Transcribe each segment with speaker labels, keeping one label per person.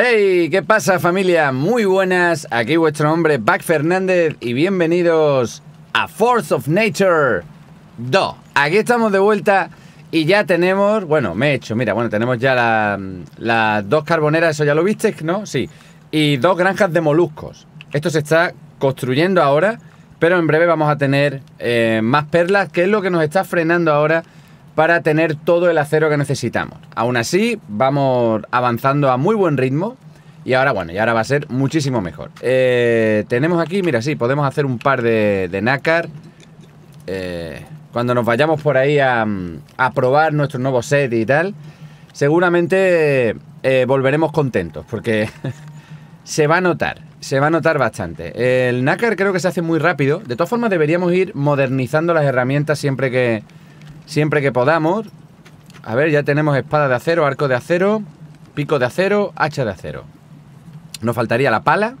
Speaker 1: ¡Hey! ¿Qué pasa familia? Muy buenas, aquí vuestro nombre Back Fernández y bienvenidos a Force of Nature 2. Aquí estamos de vuelta y ya tenemos, bueno, me he hecho, mira, bueno, tenemos ya las dos carboneras, eso ya lo viste, ¿no? Sí. Y dos granjas de moluscos. Esto se está construyendo ahora, pero en breve vamos a tener eh, más perlas, que es lo que nos está frenando ahora para tener todo el acero que necesitamos. Aún así, vamos avanzando a muy buen ritmo. Y ahora, bueno, y ahora va a ser muchísimo mejor. Eh, tenemos aquí, mira, sí, podemos hacer un par de, nácar. Eh, cuando nos vayamos por ahí a, probar nuestro nuevo set y tal, seguramente eh, volveremos contentos, porque se va a notar, se va a notar bastante. El nácar creo que se hace muy rápido. De todas formas, deberíamos ir modernizando las herramientas siempre que, siempre que podamos. A ver, ya tenemos espada de acero, arco de acero, pico de acero, hacha de acero. Nos faltaría la pala.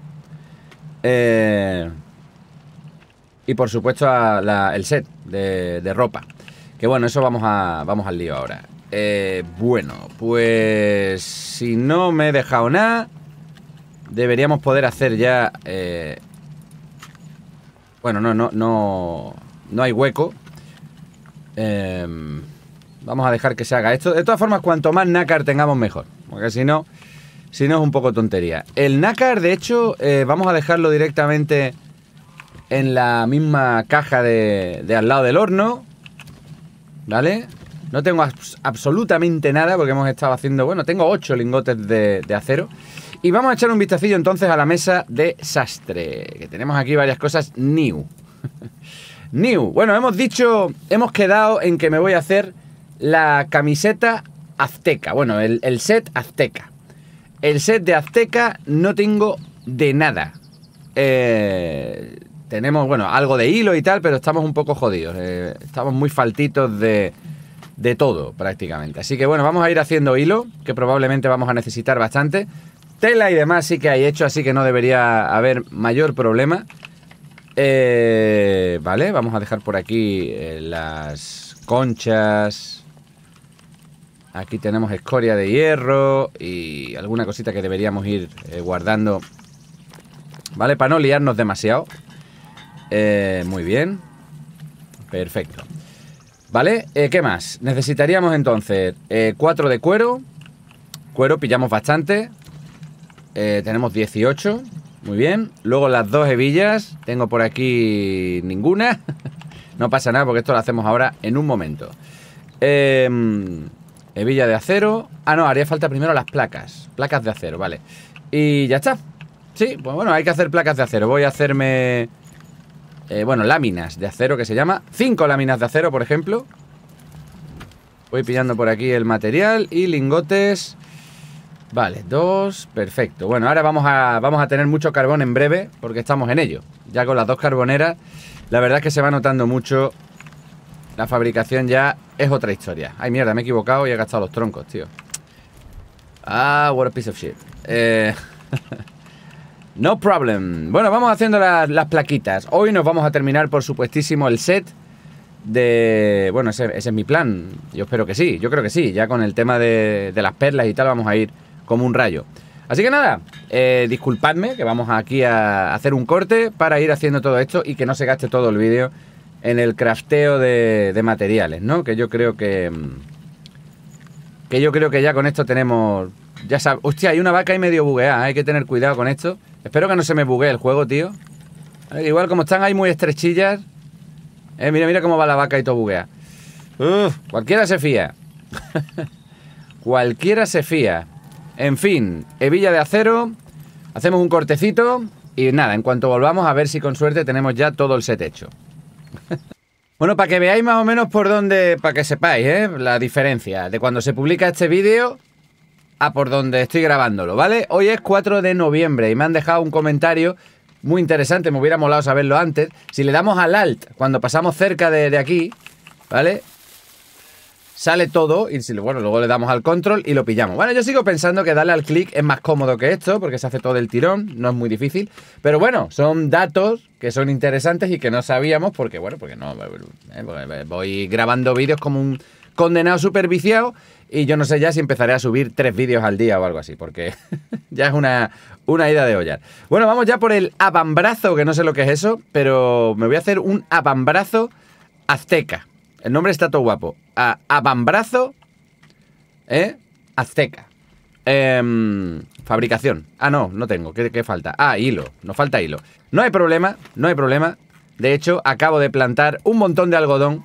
Speaker 1: Eh, y por supuesto el set de, ropa. Que bueno, eso vamos, a, vamos al lío ahora. Eh, bueno, pues si no me he dejado nada, deberíamos poder hacer ya... Eh, bueno, no, no, no, no hay hueco Em, vamos a dejar que se haga. Esto, de todas formas, cuanto más nácar tengamos, mejor. Porque si no, si no es un poco tontería. El nácar, de hecho, eh, vamos a dejarlo directamente en la misma caja de, al lado del horno. ¿Vale? No tengo absolutamente nada porque hemos estado haciendo... Bueno, tengo 8 lingotes de, de acero. Y vamos a echar un vistacillo entonces a la mesa de sastre. Que tenemos aquí varias cosas new. New. Bueno, hemos dicho, hemos quedado en que me voy a hacer la camiseta azteca. Bueno, el, set azteca. El set de azteca no tengo de nada. Eh, tenemos, bueno, algo de hilo y tal, pero estamos un poco jodidos. Eh, estamos muy faltitos de, de todo, prácticamente. Así que bueno, vamos a ir haciendo hilo, que probablemente vamos a necesitar bastante. Tela y demás sí que hay hecho, así que no debería haber mayor problema. Eh, vale, vamos a dejar por aquí eh, las conchas. Aquí tenemos escoria de hierro y alguna cosita que deberíamos ir eh, guardando. Vale, para no liarnos demasiado. muy bien. Perfecto. Vale, ¿qué más? Necesitaríamos entonces cuatro de cuero. Cuero pillamos bastante. tenemos 18. Muy bien. Luego las dos hebillas. Tengo por aquí ninguna. no pasa nada porque esto lo hacemos ahora en un momento. Em, hebilla de acero. Ah, no, haría falta primero las placas. Placas de acero, vale. Y ya está. Sí, pues bueno, hay que hacer placas de acero. Voy a hacerme... Eh, bueno, láminas de acero que se llama. Cinco láminas de acero, por ejemplo. Voy pillando por aquí el material y lingotes. Vale, dos, perfecto. Bueno, ahora vamos a, vamos a tener mucho carbón en breve porque estamos en ello. Ya con las dos carboneras, la verdad es que se va notando mucho. La fabricación ya es otra historia. Ay, mierda, me he equivocado y he gastado los troncos, tío. Ah, what a piece of shit. Eh, no problem. Bueno, vamos haciendo las, las, plaquitas. Hoy nos vamos a terminar, por supuestísimo, el set de... Bueno, ese, es mi plan. Yo espero que sí, yo creo que sí. Ya con el tema de las perlas y tal vamos a ir como un rayo. Así que nada, eh, disculpadme que vamos aquí a hacer un corte para ir haciendo todo esto y que no se gaste todo el vídeo en el crafteo de, materiales, ¿no? Que yo creo que... Mm, que yo creo que ya con esto tenemos... Ya sabes... Hostia, hay una vaca y medio bugueada, hay que tener cuidado con esto. Espero que no se me buguee el juego, tío. Eh, igual como están ahí muy estrechillas... Eh, mira, mira cómo va la vaca y todo buguea. Uf, cualquiera se fía. cualquiera se fía. En fin, hebilla de acero, hacemos un cortecito y nada, en cuanto volvamos a ver si con suerte tenemos ya todo el set hecho. bueno, para que veáis más o menos por dónde, para que sepáis, ¿eh? La diferencia de cuando se publica este vídeo a por donde estoy grabándolo, ¿vale? Hoy es 4 de noviembre y me han dejado un comentario muy interesante, me hubiera molado saberlo antes. Si le damos al alt cuando pasamos cerca de, de aquí, ¿vale? sale todo y bueno, luego le damos al control y lo pillamos. Bueno, yo sigo pensando que darle al clic es más cómodo que esto, porque se hace todo el tirón, no es muy difícil. Pero bueno, son datos que son interesantes y que no sabíamos, porque bueno, porque no, eh, eh, pues, eh, voy grabando vídeos como un condenado superviciado y yo no sé ya si empezaré a subir tres vídeos al día o algo así, porque ya es una, una ida de hollar. Bueno, vamos ya por el avambrazo, que no sé lo que es eso, pero me voy a hacer un abambrazo azteca. El nombre está todo guapo. A, abambrazo ¿eh? azteca. Em, fabricación. Ah, no, no tengo. ¿Qué, falta? Ah, hilo. nos falta hilo. No hay problema, no hay problema. De hecho, acabo de plantar un montón de algodón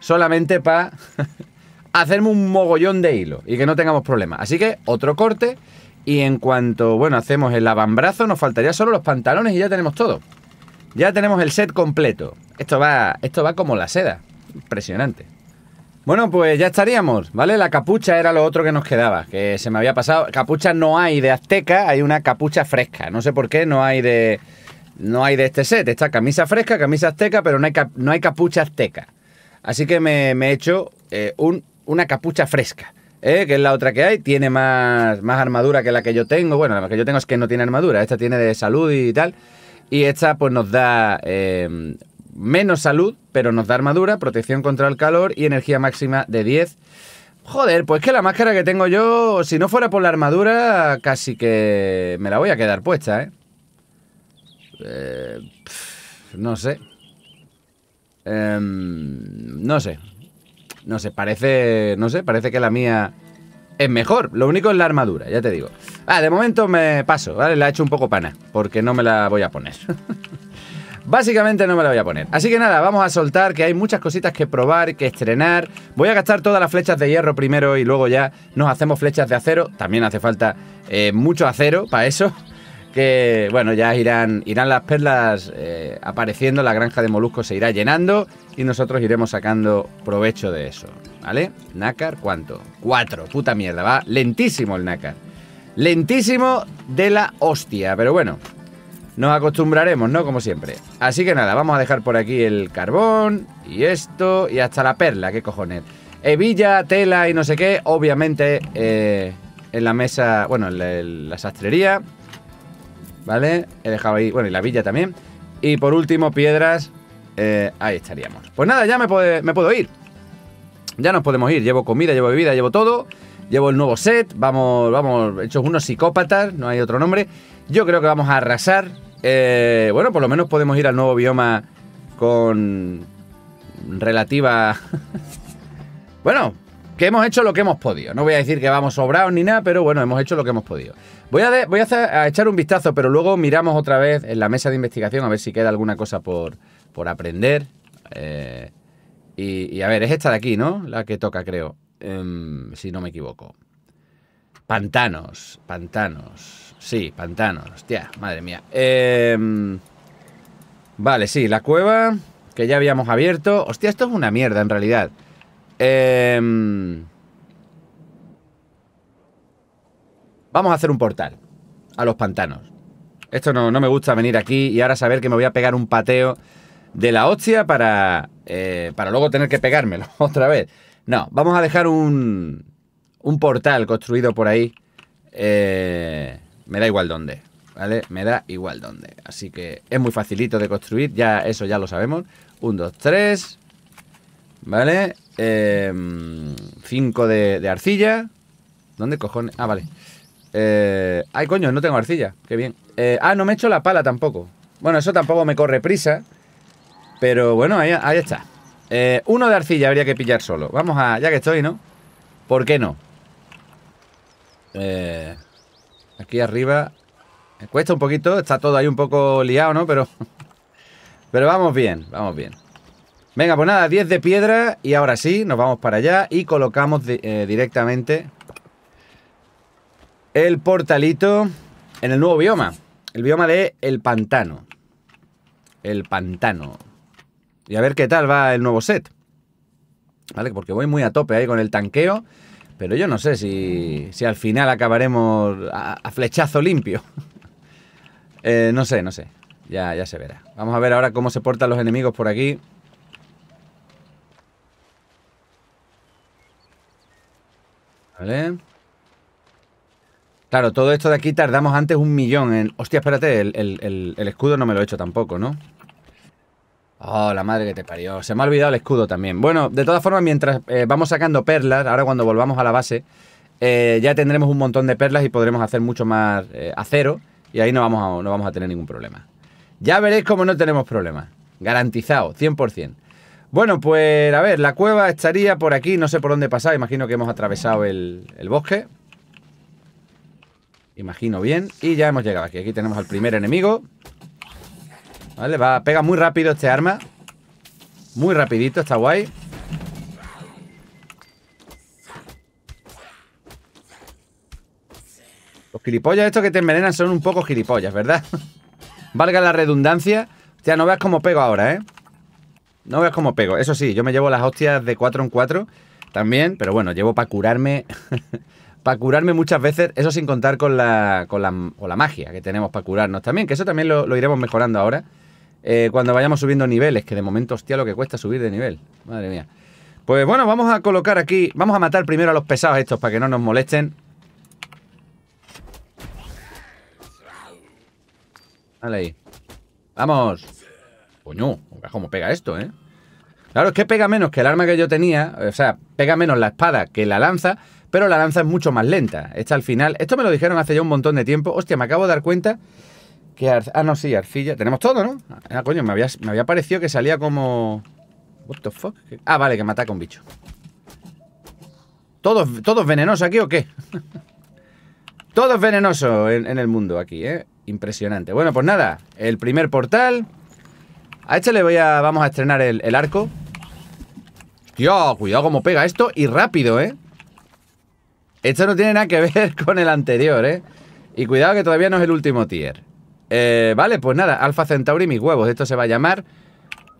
Speaker 1: solamente para hacerme un mogollón de hilo y que no tengamos problemas. Así que otro corte y en cuanto, bueno, hacemos el avambrazo, nos faltaría solo los pantalones y ya tenemos todo. Ya tenemos el set completo. Esto va, esto va como la seda impresionante. Bueno, pues ya estaríamos, ¿vale? La capucha era lo otro que nos quedaba, que se me había pasado. Capucha no hay de azteca, hay una capucha fresca. No sé por qué no hay de no hay de este set. esta camisa fresca, camisa azteca, pero no hay, capucha azteca. Así que me, he hecho eh, una capucha fresca, eh, que es la otra que hay. Tiene más, más armadura que la que yo tengo. Bueno, la que yo tengo es que no tiene armadura. Esta tiene de salud y tal. Y esta pues nos da eh, menos salud, pero nos da armadura, protección contra el calor y energía máxima de 10. Joder, pues que la máscara que tengo yo, si no fuera por la armadura, casi que me la voy a quedar puesta, ¿eh? eh no sé. Em, no sé. No sé, parece. No sé, parece que la mía es mejor. Lo único es la armadura, ya te digo. Ah, de momento me paso, ¿vale? La he hecho un poco pana, porque no me la voy a poner. Básicamente no me la voy a poner. Así que nada, vamos a soltar que hay muchas cositas que probar, que estrenar. Voy a gastar todas las flechas de hierro primero y luego ya nos hacemos flechas de acero. También hace falta eh, mucho acero para eso que bueno, ya irán, irán las perlas eh, apareciendo, la granja de moluscos se irá llenando y nosotros iremos sacando provecho de eso. ¿Vale? Nácar, ¿cuánto? Cuatro, puta mierda, va lentísimo el nácar. Lentísimo de la hostia, pero bueno, nos acostumbraremos, ¿no? Como siempre. Así que nada, vamos a dejar por aquí el carbón y esto y hasta la perla, qué cojones. Hebilla, eh, tela y no sé qué, obviamente eh, en la mesa, bueno, en la, sastrería, ¿vale? He dejado ahí, bueno, y la villa también. Y por último, piedras, eh, ahí estaríamos. Pues nada, ya me, me puedo ir. Ya nos podemos ir, llevo comida, llevo bebida, llevo todo. Llevo el nuevo set, vamos, vamos, hechos unos psicópatas, no hay otro nombre. Yo creo que vamos a arrasar eh, bueno, por lo menos podemos ir al nuevo bioma con relativa... bueno, que hemos hecho lo que hemos podido. No voy a decir que vamos sobrados ni nada, pero bueno, hemos hecho lo que hemos podido. Voy, a, voy a, echar un vistazo, pero luego miramos otra vez en la mesa de investigación a ver si queda alguna cosa por, aprender. Eh, y, a ver, es esta de aquí, ¿no? La que toca, creo, em, si no me equivoco. Pantanos, pantanos. Sí, pantanos. Hostia, madre mía. Em, vale, sí, la cueva que ya habíamos abierto. Hostia, esto es una mierda en realidad. Em, vamos a hacer un portal a los pantanos. Esto no, me gusta venir aquí y ahora saber que me voy a pegar un pateo de la hostia para, eh, para luego tener que pegármelo otra vez. No, vamos a dejar un, un portal construido por ahí. Eh, me da igual dónde, ¿vale? Me da igual dónde. Así que es muy facilito de construir, ya eso ya lo sabemos. Un, dos, tres ¿vale? Em, cinco de, arcilla. ¿Dónde cojones? Ah, vale. Eh, ay, coño, no tengo arcilla. Qué bien. Eh, ah, no me he hecho la pala tampoco. Bueno, eso tampoco me corre prisa. Pero bueno, ahí, ahí está. uno de arcilla habría que pillar solo. Vamos a... Ya que estoy, ¿no? ¿Por qué no? Eh, aquí arriba. cuesta un poquito, está todo ahí un poco liado, ¿no? Pero, pero vamos bien, vamos bien. Venga, pues nada, 10 de piedra y ahora sí, nos vamos para allá y colocamos eh, directamente el portalito en el nuevo bioma. El bioma de El Pantano. El Pantano. Y a ver qué tal va el nuevo set. ¿Vale? Porque voy muy a tope ahí con el tanqueo. Pero yo no sé si, si al final acabaremos a, flechazo limpio. Eh, no sé, no sé. Ya, ya se verá. Vamos a ver ahora cómo se portan los enemigos por aquí. Vale. Claro, todo esto de aquí tardamos antes un millón en... Hostia, espérate, el escudo no me lo he hecho tampoco, ¿no? Oh, la madre que te parió. Se me ha olvidado el escudo también. Bueno, de todas formas, mientras eh, vamos sacando perlas, ahora cuando volvamos a la base, eh, ya tendremos un montón de perlas y podremos hacer mucho más eh, acero. Y ahí no vamos, a, no vamos a tener ningún problema. Ya veréis cómo no tenemos problemas. Garantizado, 100%. Bueno, pues a ver, la cueva estaría por aquí, no sé por dónde pasar, imagino que hemos atravesado el, el bosque. Imagino bien, y ya hemos llegado aquí. Aquí tenemos al primer enemigo. Vale, va, pega muy rápido este arma. Muy rapidito, está guay. Los gilipollas estos que te envenenan son un poco gilipollas, ¿verdad? Valga la redundancia. Hostia, no veas cómo pego ahora, ¿eh? No veas cómo pego. Eso sí, yo me llevo las hostias de 4 en 4 también, pero bueno, llevo para curarme... para curarme muchas veces, eso sin contar con la, con la, la magia que tenemos para curarnos también, que eso también lo iremos mejorando ahora. Eh, cuando vayamos subiendo niveles, que de momento, hostia, lo que cuesta subir de nivel. Madre mía. Pues bueno, vamos a colocar aquí, vamos a matar primero a los pesados estos para que no nos molesten. Dale ahí. Vamos. Coño, cómo pega esto, ¿eh? Claro, es que pega menos que el arma que yo tenía, o sea, pega menos la espada que la lanza, pero la lanza es mucho más lenta. Esta al final, esto me lo dijeron hace ya un montón de tiempo, hostia, me acabo de dar cuenta Ah, no, sí, arcilla. Tenemos todo, ¿no? Ah, ah coño, me había, parecido que salía como... What the fuck? Ah, vale, que mata con un bicho. ¿Todo todos venenosos aquí o qué? todos venenosos en, en el mundo aquí, ¿eh? Impresionante. Bueno, pues nada, el primer portal. A este le voy a... Vamos a estrenar el, arco. Hostia, cuidado cómo pega esto y rápido, ¿eh? Esto no tiene nada que ver con el anterior, ¿eh? Y cuidado que todavía no es el último tier. Eh, vale, pues nada, Alfa Centauri, mis huevos. Esto se va a llamar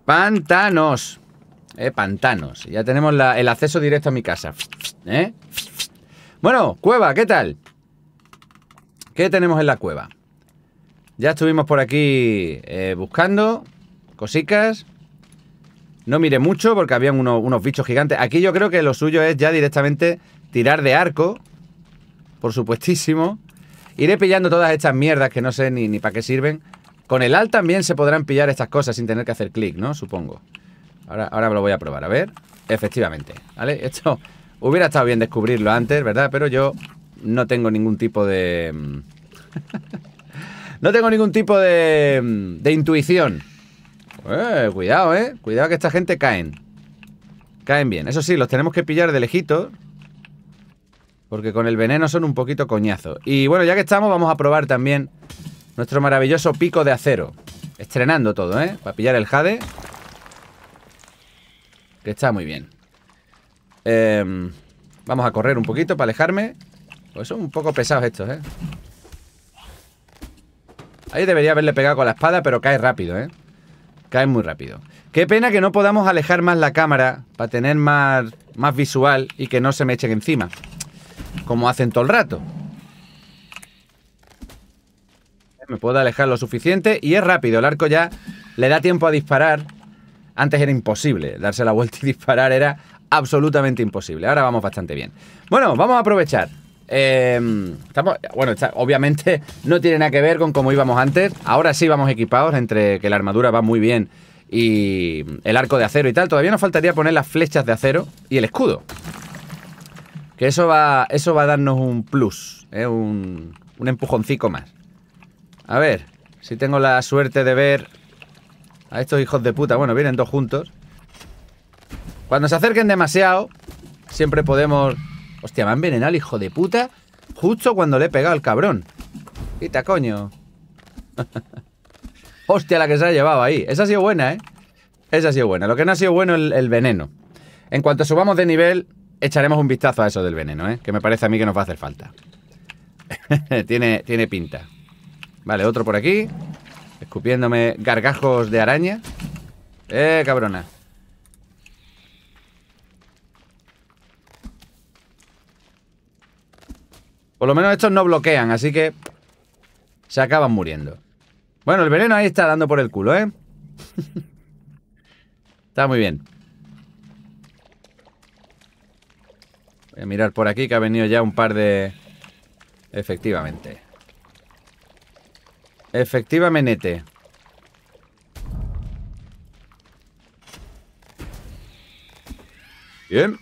Speaker 1: Pantanos. Eh, pantanos. Ya tenemos el acceso directo a mi casa. ¿Eh? Bueno, cueva, ¿qué tal? ¿Qué tenemos en la cueva? Ya estuvimos por aquí eh, buscando cositas. No miré mucho porque habían unos bichos gigantes. Aquí yo creo que lo suyo es ya directamente tirar de arco. Por supuestísimo. Iré pillando todas estas mierdas que no sé ni, para qué sirven. Con el alt también se podrán pillar estas cosas sin tener que hacer clic, ¿no? Supongo. Ahora, ahora lo voy a probar, a ver. Efectivamente, ¿vale? Esto hubiera estado bien descubrirlo antes, ¿verdad? Pero yo no tengo ningún tipo de... Mm, no tengo ningún tipo de, mm, de intuición. Eh, cuidado, ¿eh? Cuidado que esta gente caen. Caen bien. Eso sí, los tenemos que pillar de lejito. Porque con el veneno son un poquito coñazo. Y bueno, ya que estamos, vamos a probar también nuestro maravilloso pico de acero. Estrenando todo, ¿eh? Para pillar el jade. Que está muy bien. Em, vamos a correr un poquito para alejarme. Pues son un poco pesados estos, ¿eh? Ahí debería haberle pegado con la espada, pero cae rápido, ¿eh? Cae muy rápido. Qué pena que no podamos alejar más la cámara para tener más, más visual y que no se me echen encima como hacen todo el rato. Me puedo alejar lo suficiente y es rápido. El arco ya le da tiempo a disparar. Antes era imposible. Darse la vuelta y disparar era absolutamente imposible. Ahora vamos bastante bien. Bueno, vamos a aprovechar. Em, bueno, obviamente no tiene nada que ver con cómo íbamos antes. Ahora sí vamos equipados entre que la armadura va muy bien y el arco de acero y tal. Todavía nos faltaría poner las flechas de acero y el escudo. Que eso va, eso va a darnos un plus, ¿eh? un, un empujoncico más. A ver, si tengo la suerte de ver a estos hijos de puta. Bueno, vienen dos juntos. Cuando se acerquen demasiado, siempre podemos... Hostia, me han venenado al hijo de puta justo cuando le he pegado al cabrón. Quita, coño. Hostia, la que se ha llevado ahí. Esa ha sido buena, ¿eh? Esa ha sido buena. Lo que no ha sido bueno es el, el veneno. En cuanto subamos de nivel, echaremos un vistazo a eso del veneno, ¿eh? que me parece a mí que nos va a hacer falta. tiene, tiene pinta. Vale, otro por aquí. Escupiéndome gargajos de araña. Eh, cabrona. Por lo menos estos no bloquean, así que se acaban muriendo. Bueno, el veneno ahí está dando por el culo, ¿eh? está muy bien. Eh, mirar por aquí que ha venido ya un par de... Efectivamente. Efectivamente. Bien.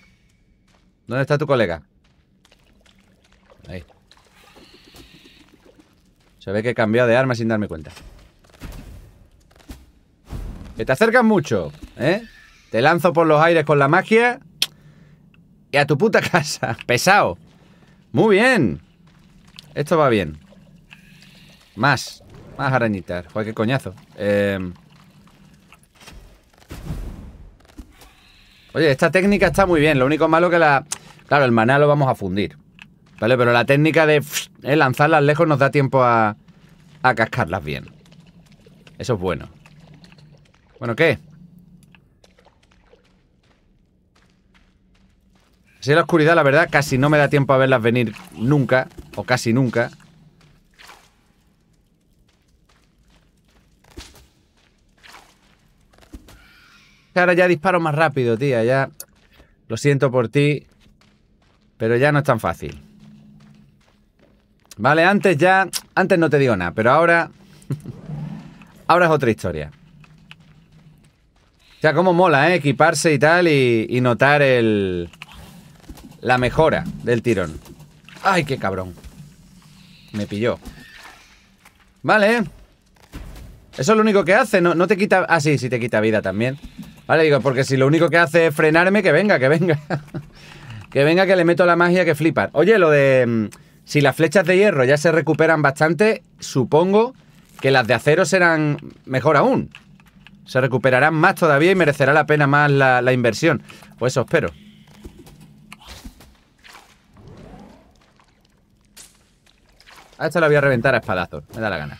Speaker 1: ¿Dónde está tu colega? Ahí. Se ve que he cambiado de arma sin darme cuenta. Que te acercas mucho, ¿eh? Te lanzo por los aires con la magia y a tu puta casa. Pesado. Muy bien. Esto va bien. Más. Más arañitas. Joder, qué coñazo. Em. Oye, esta técnica está muy bien. Lo único malo que la... Claro, el maná lo vamos a fundir. ¿Vale? Pero la técnica de eh, lanzarlas lejos nos da tiempo a, a cascarlas bien. Eso es bueno. Bueno, ¿qué? Si la oscuridad, la verdad, casi no me da tiempo a verlas venir nunca, o casi nunca. Ahora ya disparo más rápido, tía, ya... Lo siento por ti, pero ya no es tan fácil. Vale, antes ya... Antes no te digo nada, pero ahora... ahora es otra historia. O sea, cómo mola, ¿eh? Equiparse y tal y notar el... La mejora del tirón. ¡Ay, qué cabrón! Me pilló. Vale. Eso es lo único que hace, no, no te quita... Ah, sí, sí te quita vida también. Vale, digo, porque si lo único que hace es frenarme, que venga, que venga. que venga, que le meto la magia que flipas. Oye, lo de... Mm, si las flechas de hierro ya se recuperan bastante, supongo que las de acero serán mejor aún. Se recuperarán más todavía y merecerá la pena más la, la inversión. Pues eso espero. A esta la voy a reventar a espadazos. Me da la gana.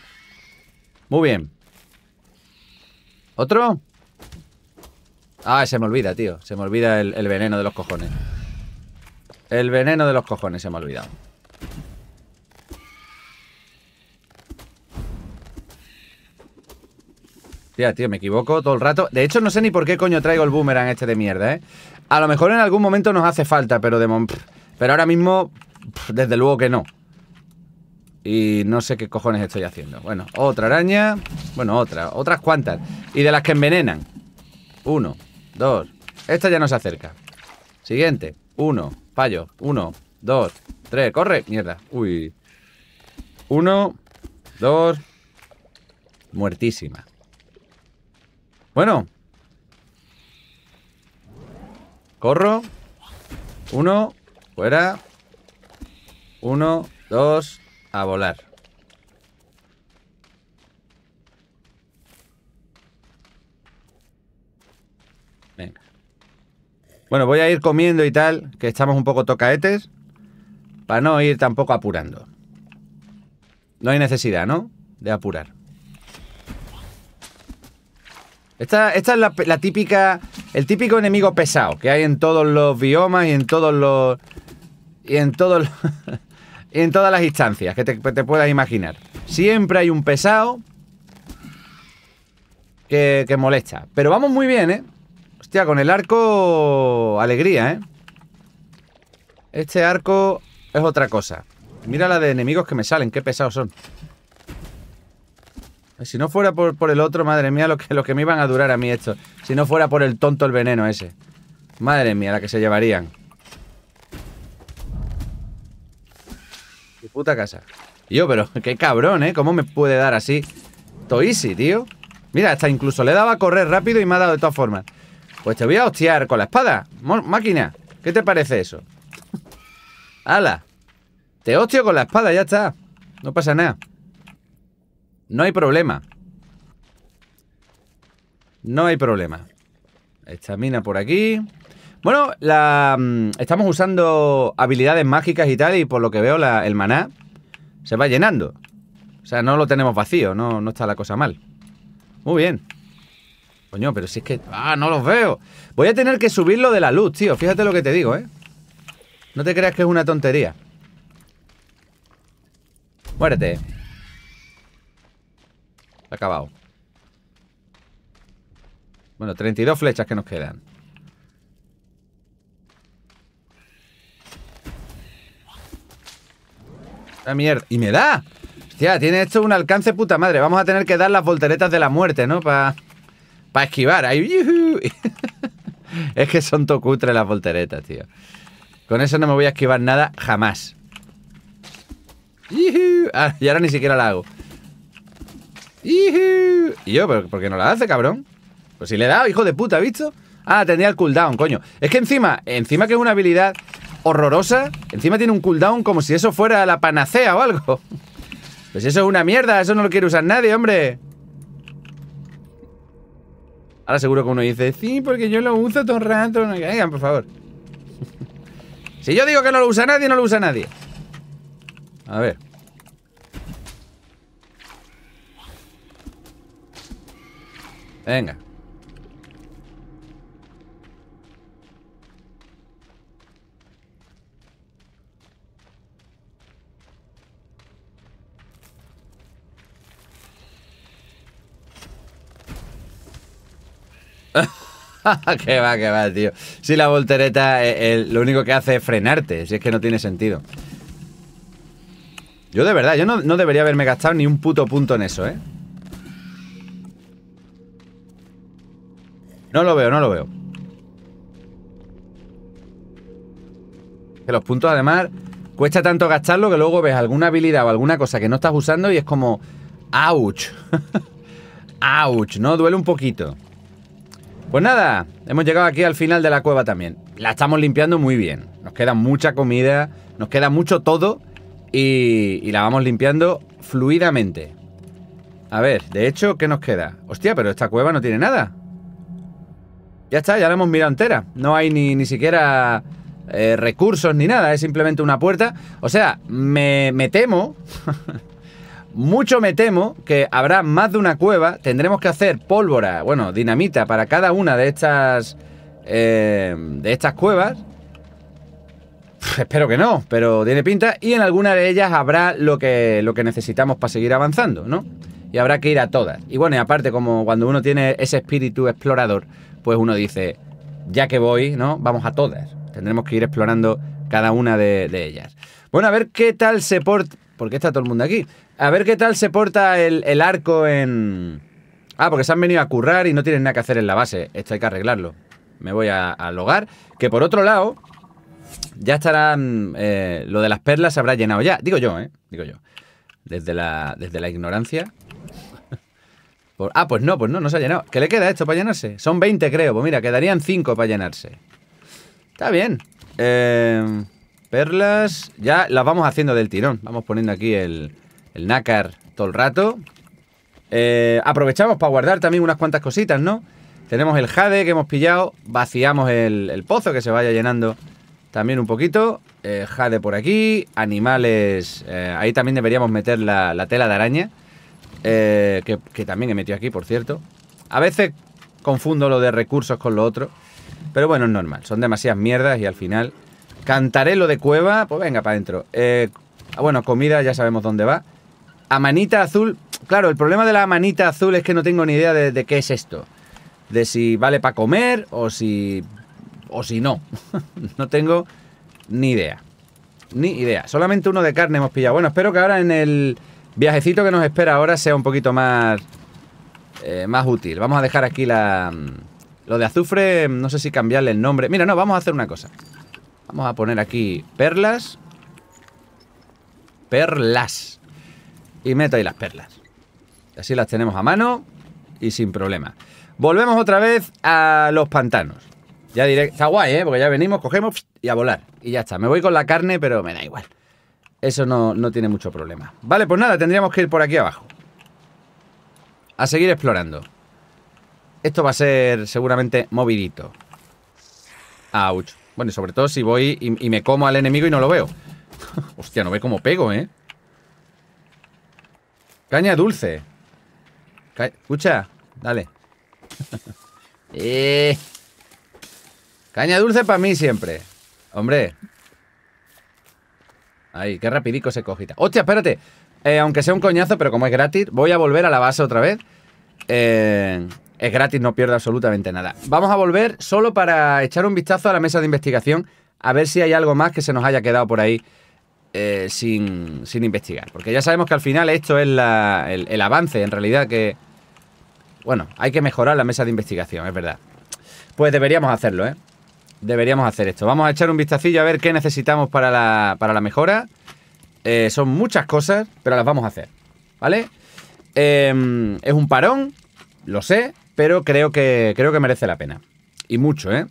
Speaker 1: Muy bien. ¿Otro? Ah, se me olvida, tío. Se me olvida el, veneno de los cojones. El veneno de los cojones se me ha olvidado. Tía, tío, me equivoco todo el rato. De hecho, no sé ni por qué coño traigo el boomerang este de mierda, ¿eh? A lo mejor en algún momento nos hace falta, pero de... Pero ahora mismo, desde luego que no y no sé qué cojones estoy haciendo. Bueno, otra araña, bueno, otra, otras cuantas. Y de las que envenenan. Uno, dos. Esta ya no se acerca. Siguiente, uno, fallo, uno, dos, tres, corre, mierda. Uy. Uno, dos, muertísima. Bueno. Corro. Uno, fuera. Uno, dos, a volar. Venga. Bueno, voy a ir comiendo y tal, que estamos un poco tocaetes, para no ir tampoco apurando. No hay necesidad, ¿no? De apurar. Esta, es la, la, típica. El típico enemigo pesado que hay en todos los biomas y en todos los. Y en todos los. en todas las instancias que te, puedas imaginar. Siempre hay un pesado que, molesta. Pero vamos muy bien, ¿eh? Hostia, con el arco... Alegría, ¿eh? Este arco es otra cosa. Mira la de enemigos que me salen, qué pesados son. Si no fuera por, el otro, madre mía, lo que, lo que me iban a durar a mí esto. Si no fuera por el tonto el veneno ese. Madre mía, la que se llevarían. puta casa. Yo, pero qué cabrón, ¿eh? ¿Cómo me puede dar así? Toisi, tío. Mira, hasta incluso le daba a correr rápido y me ha dado de todas formas. Pues te voy a hostiar con la espada. máquina, ¿qué te parece eso? ¡Hala! Te hostio con la espada, ya está. No pasa nada. No hay problema. No hay problema. mina por aquí. Bueno, la, mm, estamos usando habilidades mágicas y tal, y por lo que veo el maná se va llenando. O sea, no lo tenemos vacío, no, no está la cosa mal. Muy bien. Coño, pero si es que... ¡Ah, no los veo! Voy a tener que subirlo de la luz, tío. Fíjate lo que te digo, ¿eh? No te creas que es una tontería. Muérete. acabado. Bueno, 32 flechas que nos quedan. Y me da. Hostia, tiene esto un alcance puta madre. Vamos a tener que dar las volteretas de la muerte, ¿no? Para para esquivar. es que son tocutres las volteretas, tío. Con eso no me voy a esquivar nada jamás. Ah, y ahora ni siquiera la hago. Y yo, ¿por qué no la hace, cabrón? Pues si le he dado, hijo de puta, ¿visto? Ah, tendría el cooldown, coño. Es que encima, encima que es una habilidad horrorosa, encima tiene un cooldown como si eso fuera la panacea o algo. Pues eso es una mierda, eso no lo quiere usar nadie, hombre. Ahora seguro que uno dice, sí, porque yo lo uso todo el rato. Venga, por favor. si yo digo que no lo usa nadie, no lo usa nadie. A ver. Venga. que va, que va, tío. Si la voltereta eh, lo único que hace es frenarte, si es que no tiene sentido. Yo de verdad, yo no, no debería haberme gastado ni un puto punto en eso, ¿eh? No lo veo, no lo veo. Que los puntos además cuesta tanto gastarlo que luego ves alguna habilidad o alguna cosa que no estás usando y es como... ¡Auch! ¡Auch! ¿No? Duele un poquito. Pues nada, hemos llegado aquí al final de la cueva también. La estamos limpiando muy bien. Nos queda mucha comida, nos queda mucho todo y, la vamos limpiando fluidamente. A ver, de hecho, ¿qué nos queda? Hostia, pero esta cueva no tiene nada. Ya está, ya la hemos mirado entera. No hay ni, ni siquiera eh, recursos ni nada, es simplemente una puerta. O sea, me, me temo Mucho me temo que habrá más de una cueva, tendremos que hacer pólvora, bueno, dinamita para cada una de estas eh, de estas cuevas. espero que no, pero tiene pinta y en alguna de ellas habrá lo que lo que necesitamos para seguir avanzando, ¿no? Y habrá que ir a todas. Y bueno, y aparte como cuando uno tiene ese espíritu explorador, pues uno dice, ya que voy, ¿no? Vamos a todas. Tendremos que ir explorando cada una de, de ellas. Bueno, a ver qué tal se porta porque está todo el mundo aquí? A ver qué tal se porta el, arco en... Ah, porque se han venido a currar y no tienen nada que hacer en la base. Esto hay que arreglarlo. Me voy al hogar. Que por otro lado, ya estarán... Eh, lo de las perlas se habrá llenado ya. Digo yo, ¿eh? Digo yo. Desde la, desde la ignorancia. ah, pues no, pues no, no se ha llenado. ¿Qué le queda a esto para llenarse? Son 20, creo. Pues mira, quedarían 5 para llenarse. Está bien. Eh... Perlas, ya las vamos haciendo del tirón. Vamos poniendo aquí el, nácar todo el rato. Eh, aprovechamos para guardar también unas cuantas cositas, ¿no? Tenemos el jade que hemos pillado. Vaciamos el, pozo que se vaya llenando también un poquito. Eh, jade por aquí. Animales. Eh, ahí también deberíamos meter la, tela de araña. que, que también he metido aquí, por cierto. A veces confundo lo de recursos con lo otro. Pero bueno, es normal. Son demasiadas mierdas y al final Cantarelo de cueva, pues venga, para adentro. Eh, bueno, comida ya sabemos dónde va. Amanita azul, claro, el problema de la amanita azul es que no tengo ni idea de, qué es esto. De si vale para comer o si... o si no. no tengo ni idea. Ni idea. Solamente uno de carne hemos pillado. Bueno, espero que ahora en el viajecito que nos espera ahora sea un poquito más... Eh, más útil. Vamos a dejar aquí la... Lo de azufre, no sé si cambiarle el nombre. Mira, no, vamos a hacer una cosa. Vamos a poner aquí perlas. Perlas. Y meto ahí las perlas. Así las tenemos a mano y sin problema. Volvemos otra vez a los pantanos. Ya diré, está guay, ¿eh? Porque ya venimos, cogemos y a volar. Y ya está. Me voy con la carne, pero me da igual. Eso no, no tiene mucho problema. Vale, pues nada, tendríamos que ir por aquí abajo. A seguir explorando. Esto va a ser seguramente movidito. Auch. Bueno, y sobre todo si voy y, me como al enemigo y no lo veo. Hostia, no ve cómo pego, ¿eh? Caña dulce. Escucha, dale. Eh. Caña dulce para mí siempre. Hombre. Ay, qué rapidico se cogita. Hostia, espérate. Eh, aunque sea un coñazo, pero como es gratis, voy a volver a la base otra vez. Eh, es gratis, no pierdo absolutamente nada. Vamos a volver solo para echar un vistazo a la mesa de investigación, a ver si hay algo más que se nos haya quedado por ahí eh, sin, investigar. Porque ya sabemos que al final esto es el, avance, en realidad, que... Bueno, hay que mejorar la mesa de investigación, es verdad. Pues deberíamos hacerlo, ¿eh? Deberíamos hacer esto. Vamos a echar un vistacillo a ver qué necesitamos para la, mejora. Eh, son muchas cosas, pero las vamos a hacer. ¿Vale? Em, es un parón, lo sé, pero creo que, creo que merece la pena. Y mucho, ¿eh?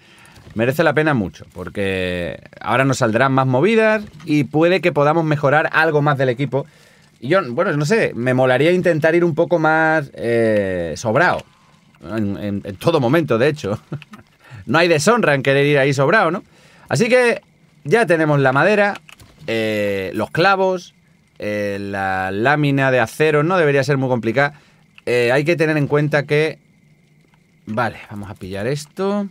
Speaker 1: merece la pena mucho, porque ahora nos saldrán más movidas y puede que podamos mejorar algo más del equipo. Y yo, bueno, no sé, me molaría intentar ir un poco más eh, sobrado. En, todo momento, de hecho. no hay deshonra en querer ir ahí sobrado, ¿no? Así que ya tenemos la madera, eh, los clavos, eh, la lámina de acero, no debería ser muy complicada. Eh, hay que tener en cuenta que... Vale, vamos a pillar esto.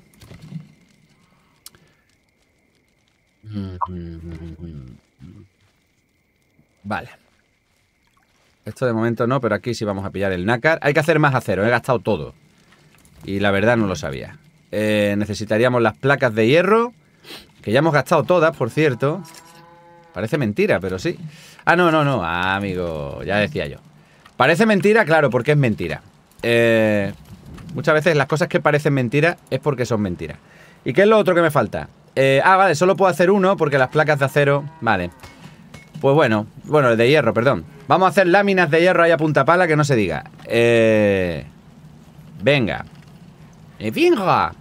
Speaker 1: Vale. Esto de momento no, pero aquí sí vamos a pillar el nácar. Hay que hacer más acero, he gastado todo. Y la verdad no lo sabía. Eh, necesitaríamos las placas de hierro, que ya hemos gastado todas, por cierto. Parece mentira, pero sí. Ah, no, no, no. Ah, amigo, ya decía yo. Parece mentira, claro, porque es mentira. Eh, muchas veces las cosas que parecen mentiras es porque son mentiras. ¿Y qué es lo otro que me falta? Eh, ah, vale, solo puedo hacer uno porque las placas de acero... Vale. Pues bueno, bueno, de hierro, perdón. Vamos a hacer láminas de hierro ahí a punta pala que no se diga. Eh, venga. Eh, ¡Venga!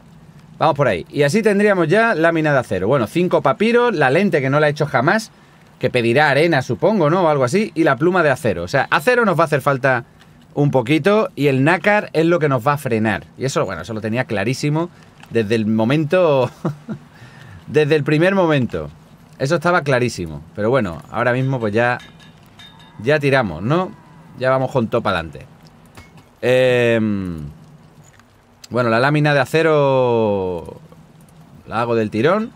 Speaker 1: Vamos por ahí. Y así tendríamos ya lámina de acero. Bueno, cinco papiros, la lente que no la he hecho jamás que pedirá arena, supongo, ¿no? O algo así, y la pluma de acero. O sea, acero nos va a hacer falta un poquito y el nácar es lo que nos va a frenar. Y eso, bueno, eso lo tenía clarísimo desde el momento... desde el primer momento. Eso estaba clarísimo. Pero bueno, ahora mismo pues ya... Ya tiramos, ¿no? Ya vamos con para adelante. Em, bueno, la lámina de acero... La hago del tirón.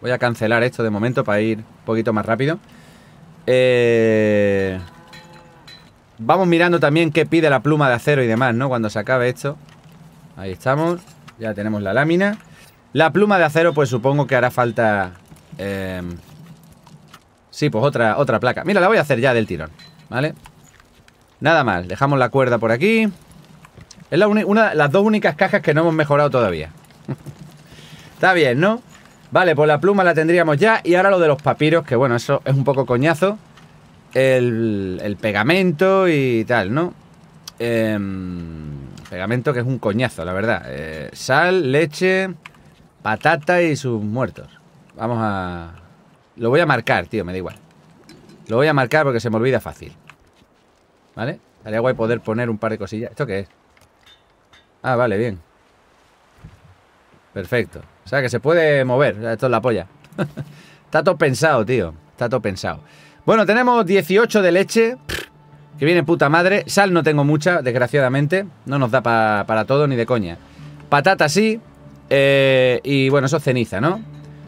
Speaker 1: Voy a cancelar esto de momento para ir un poquito más rápido. Eh, vamos mirando también qué pide la pluma de acero y demás, ¿no? Cuando se acabe esto. Ahí estamos. Ya tenemos la lámina. La pluma de acero, pues supongo que hará falta... Eh, sí, pues otra, otra placa. Mira, la voy a hacer ya del tirón, ¿vale? Nada más. Dejamos la cuerda por aquí. Es una de las dos únicas cajas que no hemos mejorado todavía. Está bien, ¿no? Vale, pues la pluma la tendríamos ya. Y ahora lo de los papiros, que bueno, eso es un poco coñazo. El, pegamento y tal, ¿no? Em, pegamento que es un coñazo, la verdad. Eh, sal, leche, patata y sus muertos. Vamos a... Lo voy a marcar, tío, me da igual. Lo voy a marcar porque se me olvida fácil. ¿Vale? Haría guay poder poner un par de cosillas. ¿Esto qué es? Ah, vale, bien. Perfecto. O sea, que se puede mover. Esto es la polla. Está todo pensado, tío. Está todo pensado. Bueno, tenemos 18 de leche. Que viene puta madre. Sal no tengo mucha, desgraciadamente. No nos da para todo ni de coña. Patata sí. Eh, y bueno, eso es ceniza, ¿no?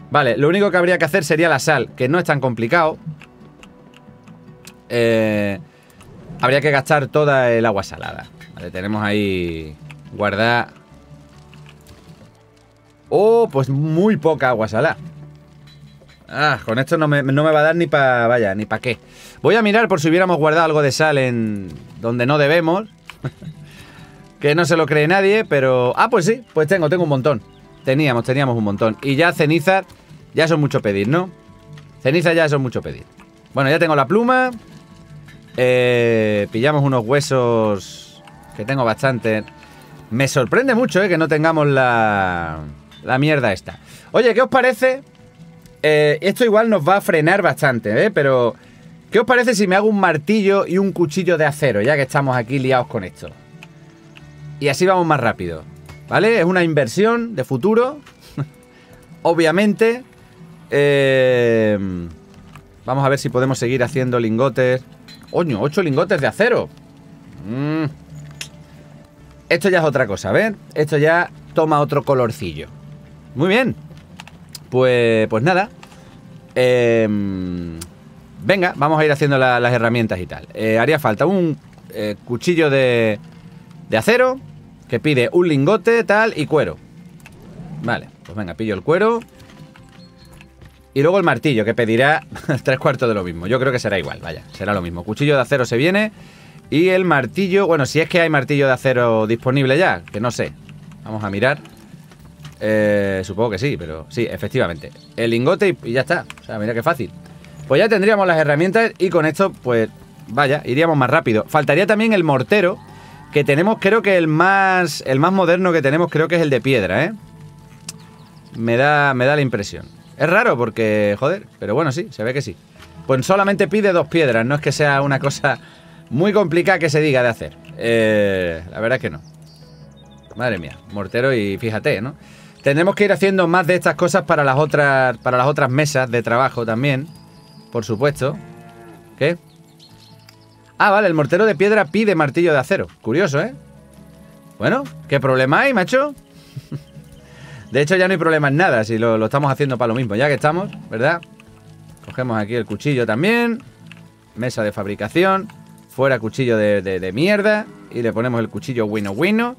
Speaker 1: Vale, lo único que habría que hacer sería la sal, que no es tan complicado. Eh, habría que gastar toda el agua salada. Vale, tenemos ahí guardar Oh, pues muy poca agua salada. Ah, con esto no me, va a dar ni para... Vaya, ni para qué. Voy a mirar por si hubiéramos guardado algo de sal en... Donde no debemos. que no se lo cree nadie, pero... Ah, pues sí, pues tengo, tengo un montón. Teníamos, teníamos un montón. Y ya ceniza ya son mucho pedir, ¿no? Ceniza ya son mucho pedir. Bueno, ya tengo la pluma. Eh, pillamos unos huesos que tengo bastante. Me sorprende mucho eh, que no tengamos la... La mierda esta. Oye, ¿qué os parece? Eh, esto igual nos va a frenar bastante, ¿eh? Pero, ¿qué os parece si me hago un martillo y un cuchillo de acero? Ya que estamos aquí liados con esto. Y así vamos más rápido. ¿Vale? Es una inversión de futuro. Obviamente. Eh, vamos a ver si podemos seguir haciendo lingotes. ¡Oño! ¡Ocho lingotes de acero! Mm. Esto ya es otra cosa, ¿ves? Esto ya toma otro colorcillo. Muy bien. Pues, pues nada. Em, venga, vamos a ir haciendo las herramientas y tal. Eh, haría falta un eh, cuchillo de, de acero que pide un lingote, tal, y cuero. Vale, pues venga, pillo el cuero. Y luego el martillo, que pedirá tres cuartos de lo mismo. Yo creo que será igual, vaya, será lo mismo. Cuchillo de acero se viene. Y el martillo, bueno, si es que hay martillo de acero disponible ya, que no sé. Vamos a mirar. Eh, supongo que sí, pero sí, efectivamente. El lingote y, ya está. O sea, mira qué fácil. Pues ya tendríamos las herramientas y con esto, pues, vaya, iríamos más rápido. Faltaría también el mortero, que tenemos, creo que el más, el más moderno que tenemos, creo que es el de piedra, ¿eh? Me da, me da la impresión. Es raro porque, joder, pero bueno, sí, se ve que sí. Pues solamente pide dos piedras, no es que sea una cosa muy complicada que se diga de hacer. Eh, la verdad es que no. Madre mía, mortero y fíjate, ¿no? Tenemos que ir haciendo más de estas cosas para las otras, para las otras mesas de trabajo también, por supuesto. ¿Qué? Ah, vale, el mortero de piedra pide martillo de acero. Curioso, ¿eh? Bueno, ¿qué problema hay, macho? de hecho, ya no hay problema en nada si lo, estamos haciendo para lo mismo. Ya que estamos, ¿verdad? Cogemos aquí el cuchillo también. Mesa de fabricación. Fuera cuchillo de, mierda. Y le ponemos el cuchillo wino wino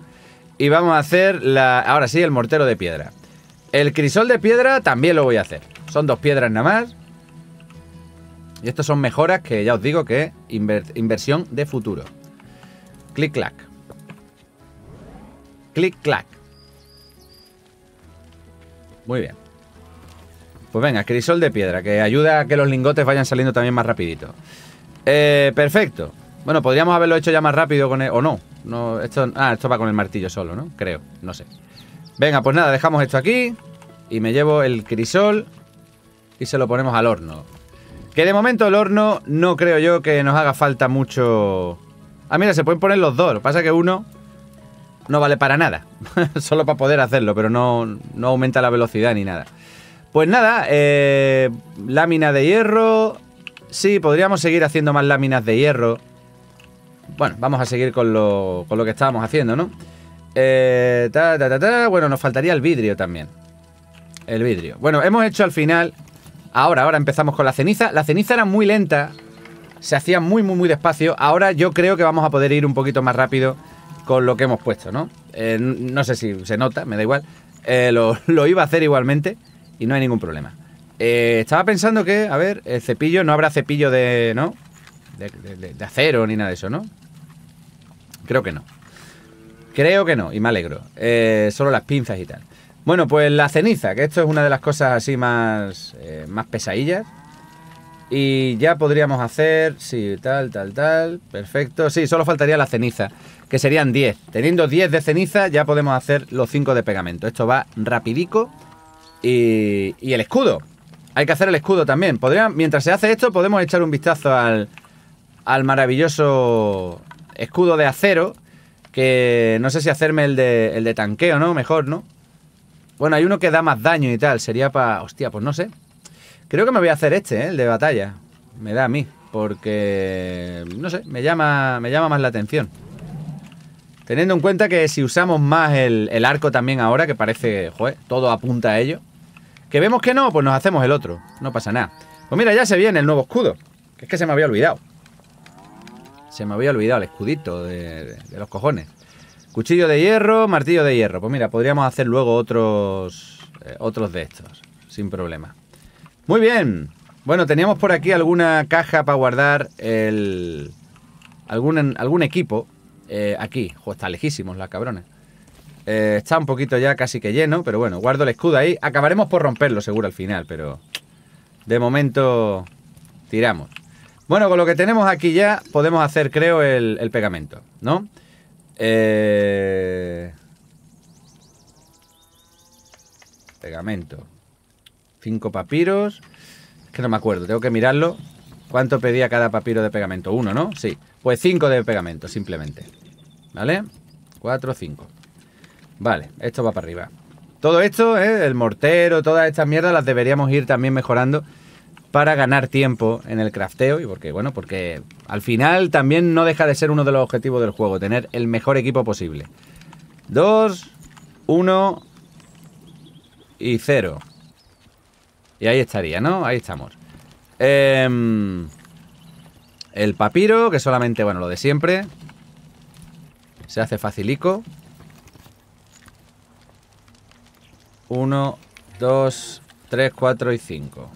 Speaker 1: y vamos a hacer la, ahora sí el mortero de piedra. El crisol de piedra también lo voy a hacer. Son dos piedras nada más. Y estas son mejoras que ya os digo que es inversión de futuro. Clic, clac. Clic, clac. Muy bien. Pues venga, crisol de piedra, que ayuda a que los lingotes vayan saliendo también más rapidito. Eh, perfecto. Bueno, podríamos haberlo hecho ya más rápido con el, o no. esto, ah, esto va con el martillo solo, ¿no? Creo, no sé. Venga, pues nada, dejamos esto aquí y me llevo el crisol y se lo ponemos al horno. Que de momento el horno no creo yo que nos haga falta mucho... Ah, mira, se pueden poner los dos. Lo pasa que uno no vale para nada. Solo para poder hacerlo, pero no, no, aumenta la velocidad ni nada. Pues nada, eh, lámina de hierro. Sí, podríamos seguir haciendo más láminas de hierro. Bueno, vamos a seguir con lo, que estábamos haciendo, ¿no? Eh, bueno, nos faltaría el vidrio también. El vidrio. Bueno, hemos hecho al final... Ahora, ahora empezamos con la ceniza. La ceniza era muy lenta. Se hacía muy, muy, muy despacio. Ahora yo creo que vamos a poder ir un poquito más rápido con lo que hemos puesto, ¿no? Eh, no sé si se nota, me da igual. Eh, lo, lo, iba a hacer igualmente y no hay ningún problema. Eh, estaba pensando que, a ver, el cepillo, no habrá cepillo de... ¿no? de, acero ni nada de eso, ¿no? Creo que no. Creo que no, y me alegro. Eh, solo las pinzas y tal. Bueno, pues la ceniza, que esto es una de las cosas así más, eh, más pesadillas. Y ya podríamos hacer, sí, tal, tal, tal. Perfecto. Sí, solo faltaría la ceniza, que serían 10. Teniendo 10 de ceniza ya podemos hacer los 5 de pegamento. Esto va rapidico. Y, y el escudo. Hay que hacer el escudo también. mientras se hace esto podemos echar un vistazo al, al maravilloso escudo de acero, que no sé si hacerme el de, el de tanqueo, ¿no? Mejor, ¿no? Bueno, hay uno que da más daño y tal, sería para... Hostia, pues no sé. Creo que me voy a hacer este, ¿eh? el de batalla. Me da a mí, porque... No sé, me llama, me llama más la atención. Teniendo en cuenta que si usamos más el, arco también ahora, que parece, joder, todo apunta a ello. Que vemos que no, pues nos hacemos el otro. No pasa nada. Pues mira, ya se viene el nuevo escudo. Que es que se me había olvidado. Se me había olvidado el escudito de, los cojones. Cuchillo de hierro, martillo de hierro. Pues mira, podríamos hacer luego otros, eh, otros de estos, sin problema. Muy bien. Bueno, teníamos por aquí alguna caja para guardar el, algún, algún equipo. Eh, aquí, está lejísimos la cabrona. Eh, está un poquito ya casi que lleno, pero bueno, guardo el escudo ahí. Acabaremos por romperlo seguro al final, pero de momento tiramos. Bueno, con lo que tenemos aquí ya podemos hacer, creo, el, pegamento, ¿no? Eh, pegamento. Cinco papiros. Es que no me acuerdo, tengo que mirarlo. ¿Cuánto pedía cada papiro de pegamento? Uno, ¿no? Sí. Pues cinco de pegamento, simplemente. ¿Vale? Cuatro, cinco. Vale, esto va para arriba. Todo esto, ¿eh? el mortero, todas estas mierdas las deberíamos ir también mejorando para ganar tiempo en el crafteo y porque, bueno, porque al final también no deja de ser uno de los objetivos del juego, tener el mejor equipo posible. Dos, uno y cero. Y ahí estaría, ¿no? Ahí estamos. Em, el papiro, que solamente, bueno, lo de siempre. Se hace facilico. Uno, dos, tres, cuatro y cinco.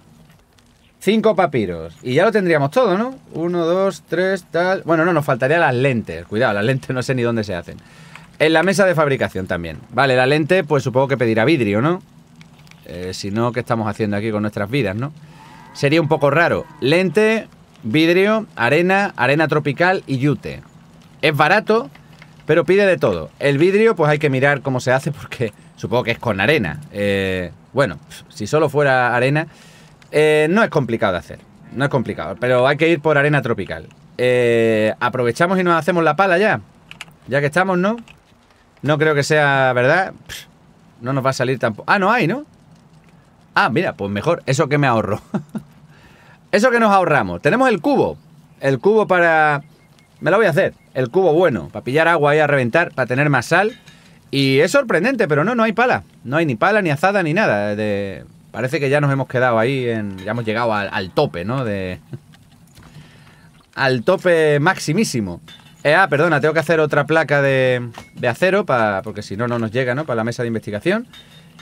Speaker 1: Cinco papiros. Y ya lo tendríamos todo, ¿no? Uno, dos, tres, tal. Bueno, no, nos faltaría las lentes. Cuidado, las lentes no sé ni dónde se hacen. En la mesa de fabricación también. Vale, la lente, pues supongo que pedirá vidrio, ¿no? Eh, si no, ¿qué estamos haciendo aquí con nuestras vidas, no? Sería un poco raro. Lente, vidrio, arena, arena tropical y yute. Es barato, pero pide de todo. El vidrio, pues hay que mirar cómo se hace porque supongo que es con arena. Eh, bueno, si solo fuera arena, eh, no es complicado de hacer, no es complicado, pero hay que ir por arena tropical. Eh, aprovechamos y nos hacemos la pala ya. Ya que estamos, ¿no? No creo que sea verdad. no nos va a salir tampoco. Ah, no hay, ¿no? Ah, mira, pues mejor. Eso que me ahorro. eso que nos ahorramos. Tenemos el cubo. El cubo para... Me lo voy a hacer. El cubo bueno. Para pillar agua y a reventar. Para tener más sal. Y es sorprendente, pero no, no hay pala. No hay ni pala, ni azada, ni nada. De... Parece que ya nos hemos quedado ahí, en, ya hemos llegado al, tope, ¿no? De, al tope maximísimo. Eh, ah, perdona, tengo que hacer otra placa de, acero, porque si no, no nos llega, ¿no? Para la mesa de investigación.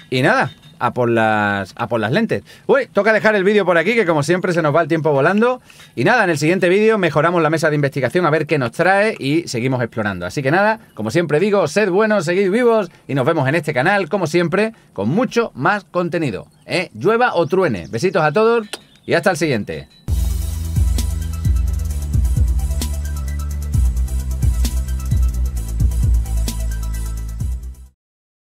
Speaker 1: Y nada, a por las, a por las lentes. Uy, toca dejar el vídeo por aquí, que como siempre se nos va el tiempo volando. Y nada, en el siguiente vídeo mejoramos la mesa de investigación a ver qué nos trae y seguimos explorando. Así que nada, como siempre digo, sed buenos, seguid vivos y nos vemos en este canal, como siempre, con mucho más contenido. ¿Eh? Llueva o truene. Besitos a todos y hasta el siguiente.